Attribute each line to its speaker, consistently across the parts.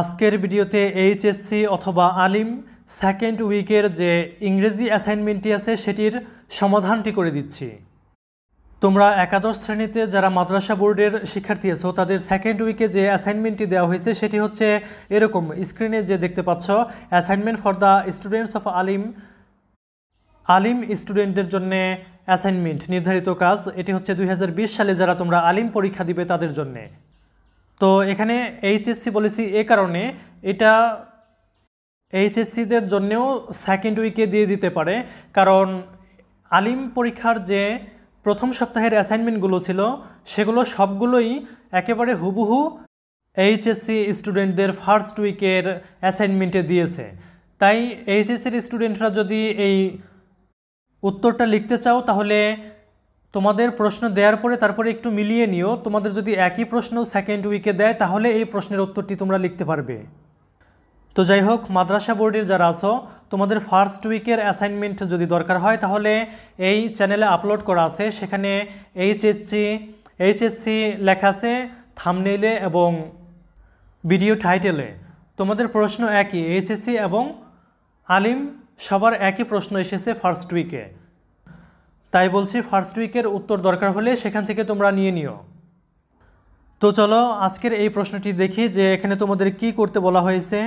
Speaker 1: আজকের ভিডিওতে এইচএসসি অথবা আলিম সেকেন্ড উইকের যে ইংরেজি অ্যাসাইনমেন্টটি আছে সেটির সমাধানটি করে দিচ্ছি তোমরা একাদশ শ্রেণীতে যারা মাদ্রাসা বোর্ডের শিক্ষার্থী আছো তাদের সেকেন্ড উইকে যে অ্যাসাইনমেন্টটি দেওয়া হয়েছে সেটি হচ্ছে এরকম স্ক্রিনে যে দেখতে পাচ্ছ assignment for the students of Alim Alim স্টুডেন্টদের জন্য অ্যাসাইনমেন্ট নির্ধারিত কাজ এটি হচ্ছে দুই সালে যারা তোমরা আলিম পরীক্ষা দিবে তাদের জন্যে তো এখানে এইচএসসি বলেছি এ কারণে এটা এইচএসসিদের জন্যেও সেকেন্ড উইকে দিয়ে দিতে পারে কারণ আলিম পরীক্ষার যে প্রথম সপ্তাহের অ্যাসাইনমেন্টগুলো ছিল সেগুলো সবগুলোই একেবারে হুবহু এইচএসসি স্টুডেন্টদের ফার্স্ট উইকের অ্যাসাইনমেন্টে দিয়েছে তাই এইচএসসির স্টুডেন্টরা যদি এই উত্তরটা লিখতে চাও তাহলে তোমাদের প্রশ্ন দেওয়ার পরে তারপরে একটু মিলিয়ে নিও তোমাদের যদি একই প্রশ্ন সেকেন্ড উইকে দেয় তাহলে এই প্রশ্নের উত্তরটি তোমরা লিখতে পারবে তো যাই হোক মাদ্রাসা বোর্ডের যারা আছো তোমাদের ফার্স্ট উইকের অ্যাসাইনমেন্ট যদি দরকার হয় তাহলে এই চ্যানেলে আপলোড করা আছে সেখানে এইচএসসি এইচএসসি লেখা আছে থামনেইলে এবং ভিডিও টাইটেলে তোমাদের প্রশ্ন একই এইচএসসি এবং আলিম সবার একই প্রশ্ন এসেছে ফার্স্ট উইকে তাই বলছি ফার্স্ট উইকের উত্তর দরকার হলে সেখান থেকে তোমরা নিয়ে নিও তো চলো আজকের এই প্রশ্নটি দেখি যে এখানে তোমাদের কি করতে বলা হয়েছে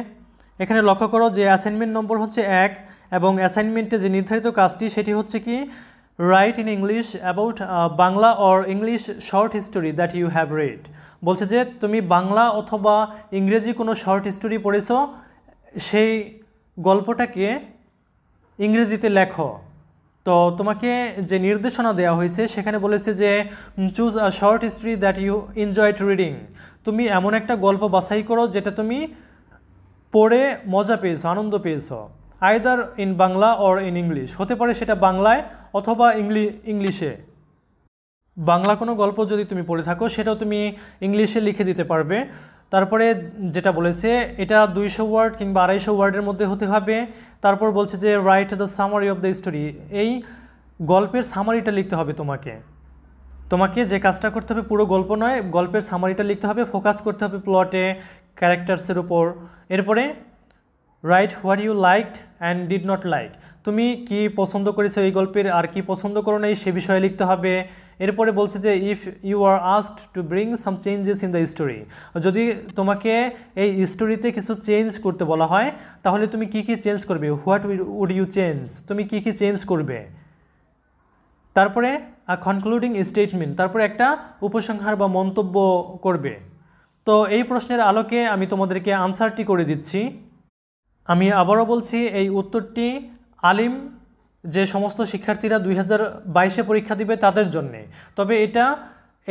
Speaker 1: এখানে লক্ষ্য করো যে অ্যাসাইনমেন্ট নম্বর হচ্ছে এক এবং অ্যাসাইনমেন্টে যে নির্ধারিত কাজটি সেটি হচ্ছে কি write in English about Bangla or English short history that you have read বলছে যে তুমি বাংলা অথবা ইংরেজি কোনো শর্ট হিস্টোরি পড়েছ সেই গল্পটাকে ইংরেজিতে লেখো তো তোমাকে যে নির্দেশনা দেওয়া হয়েছে সেখানে বলেছে যে choose a short history that you enjoy to reading তুমি এমন একটা গল্প বাছাই করো যেটা তুমি পড়ে মজা পেয়েছো আনন্দ পেয়েছো either in Bangla or in English হতে পারে সেটা বাংলায় অথবা ইংলি ইংলিশে বাংলা কোনো গল্প যদি তুমি পড়ে থাকো সেটাও তুমি ইংলিশে লিখে দিতে পারবে তারপরে যেটা বলেছে এটা দুইশো ওয়ার্ড কিংবা আড়াইশো ওয়ার্ডের মধ্যে হতে হবে তারপর বলছে যে write the summary of the story এই গল্পের সামারিটা লিখতে হবে তোমাকে তোমাকে যে কাজটা করতে হবে পুরো গল্প নয় গল্পের সামারিটা লিখতে হবে ফোকাস করতে হবে প্লটে ক্যারেক্টার্সের উপর এরপরে write what you liked and did not like তুমি কি পছন্দ করেছো এই গল্পের আর কি পছন্দ করো নাই সে বিষয়ে লিখতে হবে এরপরে বলছে যে if you are asked to bring some changes in the story যদি তোমাকে এই স্টোরিতে কিছু চেঞ্জ করতে বলা হয় তাহলে তুমি কি কি চেঞ্জ করবে হোয়াট উড ইউ চেঞ্জ তুমি কি কি চেঞ্জ করবে তারপরে কনক্লুডিং স্টেটমেন্ট তারপরে একটা উপসংহার বা মন্তব্য করবে তো এই প্রশ্নের আলোকে আমি তোমাদেরকে আনসারটি করে দিচ্ছি আমি আবারও বলছি এই উত্তরটি আলিম যে সমস্ত শিক্ষার্থীরা দুই হাজার বাইশে পরীক্ষা দিবে তাদের জন্যে তবে এটা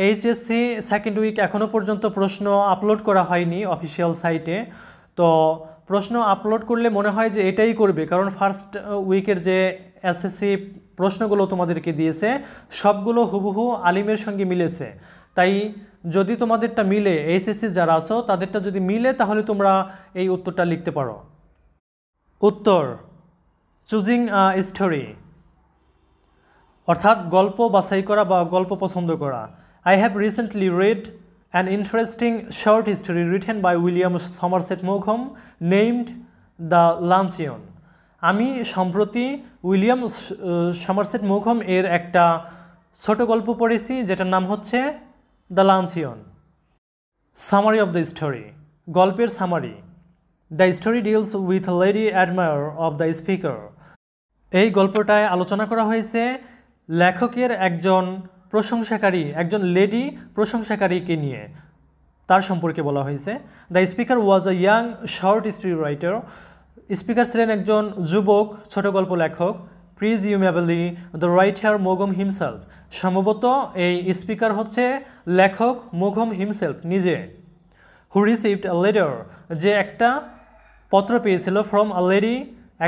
Speaker 1: এইচএসসি সেকেন্ড উইক এখনও পর্যন্ত প্রশ্ন আপলোড করা হয়নি অফিসিয়াল সাইটে তো প্রশ্ন আপলোড করলে মনে হয় যে এটাই করবে কারণ ফার্স্ট উইকের যে এসএসসি প্রশ্নগুলো তোমাদেরকে দিয়েছে সবগুলো হুবহু আলিমের সঙ্গে মিলেছে তাই যদি তোমাদেরটা মিলে এইচএসসি যারা আছো তাদেরটা যদি মিলে তাহলে তোমরা এই উত্তরটা লিখতে পারো উত্তর চুজিং আ স্টোরি অর্থাৎ গল্প বাছাই করা বা গল্প পছন্দ করা I have recently read an interesting short history written by William Somerset মোঘম নেইমড দ্য লাঞ্চিয়ন আমি সম্প্রতি উইলিয়াম সমারসেট মোঘম এর একটা ছোট গল্প পড়েছি যেটার নাম হচ্ছে the luncheon summary of the story গল্পের সামারি the story deals with lady admirer of the speaker এই গল্পটায় আলোচনা করা হয়েছে লেখকের একজন প্রশংসাকারী একজন লেডি প্রশংসাকারীকে নিয়ে তার সম্পর্কে বলা হয়েছে the speaker was a young short story writer speaker ছিলেন একজন যুবক ছোট গল্প লেখক প্রিজিউমেবলি দ্য রাইটার মোগম হিমসেলফ সম্ভবত এই স্পিকার হচ্ছে লেখক মোগম হিমসেলফ নিজে হু রিসিভড লেটার যে একটা পত্র পেয়েছিল ফ্রম আ লেডি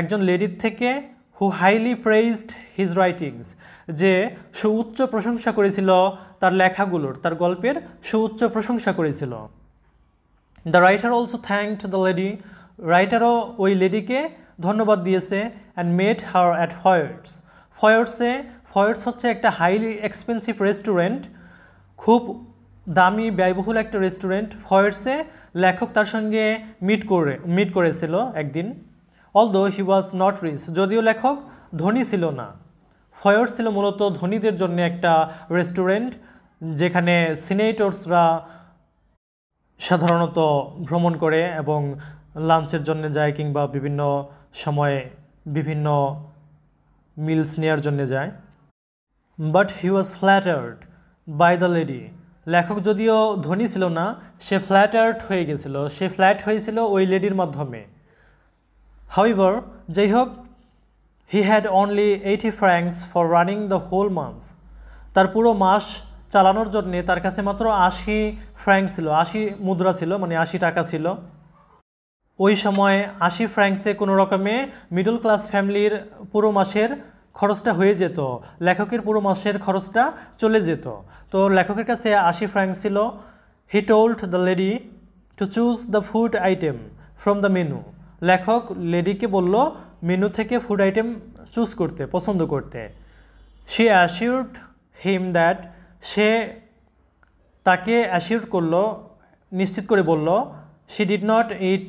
Speaker 1: একজন লেডির থেকে who highly praised his writings যে সুউচ্চ প্রশংসা করেছিল তার লেখাগুলোর তার গল্পের সুউচ্চ প্রশংসা করেছিল the writer also thank the lady রাইটারও ওই লেডিকে ধন্যবাদ দিয়েছে and made her at Foyot's ফয়ার্সে ফয়ার্স হচ্ছে একটা হাইলি এক্সপেন্সিভ রেস্টুরেন্ট খুব দামি ব্যয়বহুল একটা রেস্টুরেন্ট ফয়ার্সে লেখক তার সঙ্গে মিট করে মিট করেছিল একদিন although he was not rich যদিও লেখক ধনী ছিল না ফয়র ছিল মূলত ধনীদের জন্য একটা রেস্টুরেন্ট যেখানে সিনেটর্সরা সাধারণত ভ্রমণ করে এবং লাঞ্চের জন্য যায় কিংবা বিভিন্ন সময়ে বিভিন্ন মিলস নেওয়ার জন্য যায় but he was flattered by the lady লেখক যদিও ধনী ছিল না সে ফ্ল্যাটার্ড হয়ে গেছিল সে ফ্ল্যাট হয়েছিল ওই লেডির মাধ্যমে হাউইভার যাই হোক he had only eighty francs for running the whole months তার পুরো মাস চালানোর জন্যে তার কাছে মাত্র আশি ফ্র্যাঙ্ক ছিল আশি মুদ্রা ছিল মানে আশি টাকা ছিল ওই সময় আশি ফ্র্যাঙ্কসে কোনো রকমে মিডল ক্লাস ফ্যামিলির পুরো মাসের খরচটা হয়ে যেত লেখকের পুরো মাসের খরচটা চলে যেত তো লেখকের কাছে আশি ফ্র্যাঙ্ক ছিল he told the lady to choose the food item from the menu লেখক লেডিকে বলল মেনু থেকে ফুড আইটেম চুজ করতে পছন্দ করতে সে অ্যাসিউড হিম দ্যাট সে তাকে অ্যাসিউর করলো নিশ্চিত করে বলল she did not eat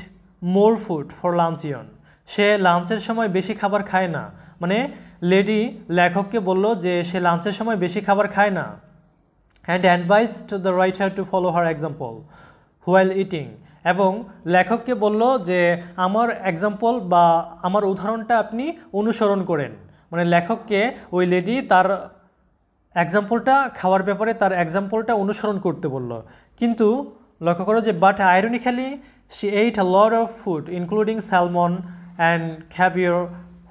Speaker 1: more food for lunch ইয়ন সে লাঞ্চের সময় বেশি খাবার খায় না মানে লেডি লেখককে বলল যে সে লাঞ্চের সময় বেশি খাবার খায় না and advise to the writer to follow her example while eating এবং লেখককে বলল যে আমার এক্সাম্পল বা আমার উদাহরণটা আপনি অনুসরণ করেন মানে লেখককে ওই লেডি তার এক্সাম্পলটা খাওয়ার ব্যাপারে তার এক্সাম্পলটা অনুসরণ করতে বলল কিন্তু লক্ষ্য করো যে but ironically she ate a lot of food including salmon and caviar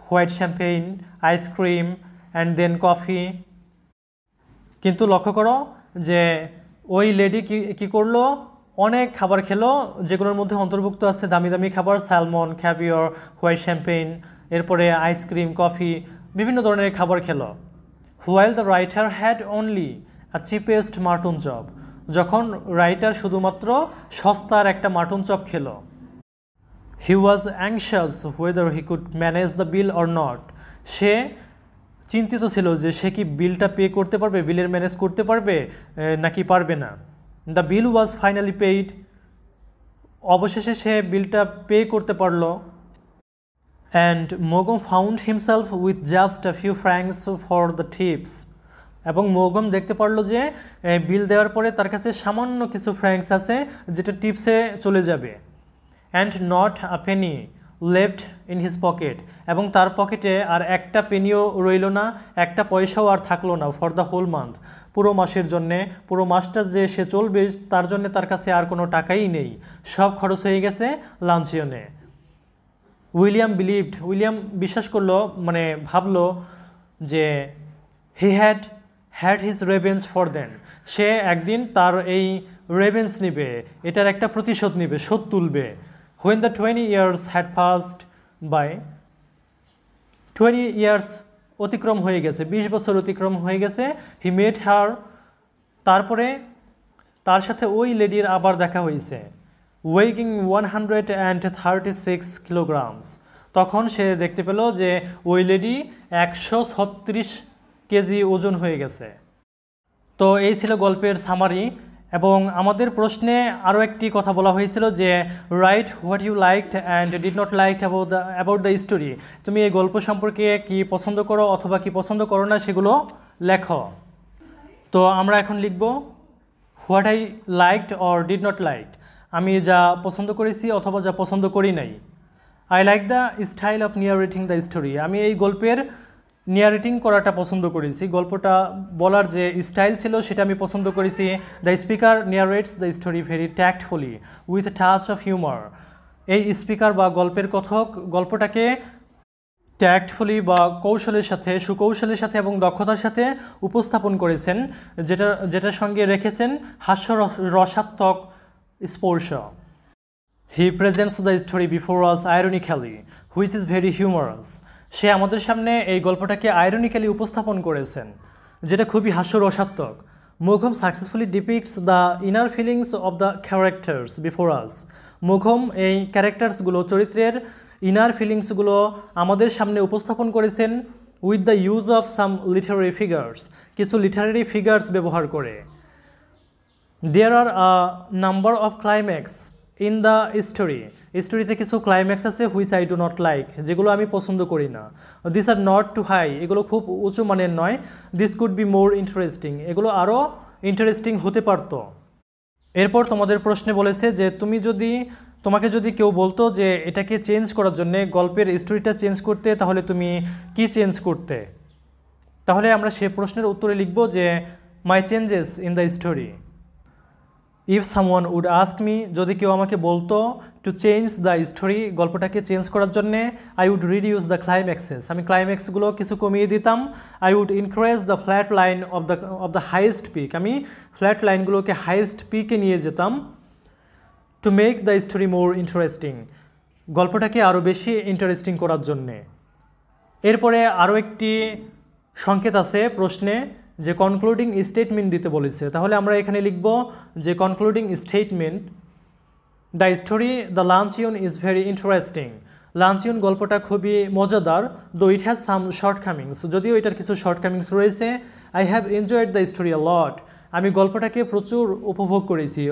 Speaker 1: white champagne ice cream and then coffee কিন্তু লক্ষ্য করো যে ওই লেডি কি কী করলো অনেক খাবার খেলো যেগুলোর মধ্যে অন্তর্ভুক্ত আছে দামি দামি খাবার স্যালমন খ্যাবিয়র হোয়াইট শ্যাম্পেইন এরপরে আইসক্রিম কফি বিভিন্ন ধরনের খাবার খেলো while the writer had only a cheapest mutton chop যখন রাইটার শুধুমাত্র সস্তার একটা মাটন চপ খেলো he was anxious whether he could manage the bill or not সে চিন্তিত ছিল যে সে কি বিলটা পে করতে পারবে বিলের ম্যানেজ করতে পারবে নাকি পারবে না the bill was finally paid অবশেষে সে বিলটা পে করতে পারল অ্যান্ড মোগম found himself with just a few francs for the tips এবং মোগম দেখতে পারলো যে বিল দেওয়ার পরে তার কাছে সামান্য কিছু ফ্র্যাঙ্কস আছে যেটা টিপসে চলে যাবে and not a penny left in his pocket এবং তার পকেটে আর একটা পেনিও রইল না একটা পয়সাও আর থাকলো না ফর দ্য হোল মান্থ পুরো মাসের জন্যে পুরো মাসটা যে সে চলবে তার জন্য তার কাছে আর কোনো টাকাই নেই সব খরচ হয়ে গেছে লাঞ্চিয়নে উইলিয়াম বিলিভড উইলিয়াম বিশ্বাস করলো মানে ভাবলো যে he had had his revenge for then সে একদিন তার এই রেভেন্স নিবে এটার একটা প্রতিশোধ নিবে শোধ তুলবে when the 20 years had passed by 20 years অতিক্রম হয়ে গেছে ২০ বছর অতিক্রম হয়ে গেছে হি মেট হার তারপরে তার সাথে ওই লেডির আবার দেখা হয়েছে ওয়েগিং one hundred and thirty six kilograms তখন সে দেখতে পেল যে ওই লেডি একশো ছত্রিশ কেজি ওজন হয়ে গেছে তো এই ছিল গল্পের সামারি এবং আমাদের প্রশ্নে আরও একটি কথা বলা হয়েছিল যে write what you like and did not like about the the story তুমি এই গল্প সম্পর্কে কি পছন্দ করো অথবা কি পছন্দ করো না সেগুলো লেখো তো আমরা এখন লিখব what I liked or did not like আমি যা পছন্দ করেছি অথবা যা পছন্দ করি নাই I like the style of narrating the story আমি এই গল্পের নিয়ারেটিং করাটা পছন্দ করেছি গল্পটা বলার যে স্টাইল ছিল সেটা আমি পছন্দ করেছি the speaker narrates the story very tactfully with touch of humour এই স্পিকার বা গল্পের কথক গল্পটাকে ট্যাক্টফুলি বা কৌশলের সাথে সুকৌশলের সাথে এবং দক্ষতার সাথে উপস্থাপন করেছেন যেটা যেটার সঙ্গে রেখেছেন হাস্য রসাত্মক স্পর্শ হি presents the story before us আয়রনিক্যালি which is very humorous সে আমাদের সামনে এই গল্পটাকে আইরনিক্যালি উপস্থাপন করেছেন যেটা খুবই হাস্যরসাত্মক মুঘম successfully ডিপিক্টস the inner feelings of the characters before us মুঘম এই ক্যারেক্টার্সগুলো চরিত্রের ইনার ফিলিংসগুলো আমাদের সামনে উপস্থাপন করেছেন with the use of some Literary figures কিছু লিটারারি ফিগার্স ব্যবহার করে দেয়ার আর আ number of climax in the story স্টোরিতে কিছু ক্লাইম্যাক্স আছে which I do not like যেগুলো আমি পছন্দ করি না this are not too high এগুলো খুব উঁচু মানের নয় this could be more interesting এগুলো আরও ইন্টারেস্টিং হতে পারতো এরপর তোমাদের প্রশ্নে বলেছে যে তুমি যদি তোমাকে যদি কেউ বলতো যে এটাকে চেঞ্জ করার জন্যে গল্পের স্টোরিটা চেঞ্জ করতে তাহলে তুমি কি চেঞ্জ করতে তাহলে আমরা সে প্রশ্নের উত্তরে লিখব যে my changes in the story if someone would ask me যদি কেউ আমাকে বলতো টু চেঞ্জ দ্য স্টোরি গল্পটাকে চেঞ্জ করার জন্যে I would reduce the climaxes আমি ক্লাইম্যাক্সগুলো কিছু কমিয়ে দিতাম I would increase the flat line of the of the highest peak আমি ফ্ল্যাট লাইনগুলোকে হাইয়েস্ট পিকে নিয়ে যেতাম to make the story more interesting গল্পটাকে আরও বেশি ইন্টারেস্টিং করার জন্যে এরপরে আরও একটি সংকেত আছে প্রশ্নে যে কনক্লুডিং স্টেটমেন্ট দিতে বলেছে তাহলে আমরা এখানে লিখব যে concluding statement the story the ইউন ইজ ভেরি ইন্টারেস্টিং ইউন গল্পটা খুবই মজাদার দো ইট হ্যাজ সাম শর্টকামিংস যদিও এটার কিছু শর্টকামিংস রয়েছে I have enjoyed the story lot আমি গল্পটাকে প্রচুর উপভোগ করেছি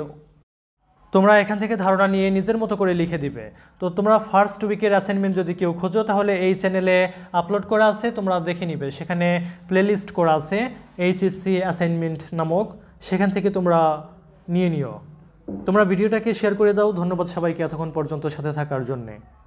Speaker 1: তোমরা এখান থেকে ধারণা নিয়ে নিজের মতো করে লিখে দিবে তো তোমরা ফার্স্ট উইকের অ্যাসাইনমেন্ট যদি কেউ খোঁজো তাহলে এই চ্যানেলে আপলোড করা আছে তোমরা দেখে নিবে সেখানে প্লেলিস্ট করা আছে এইচএসসি অ্যাসাইনমেন্ট নামক সেখান থেকে তোমরা নিয়ে নিও তোমরা ভিডিওটাকে শেয়ার করে দাও ধন্যবাদ সবাইকে এতক্ষণ পর্যন্ত সাথে থাকার জন্যে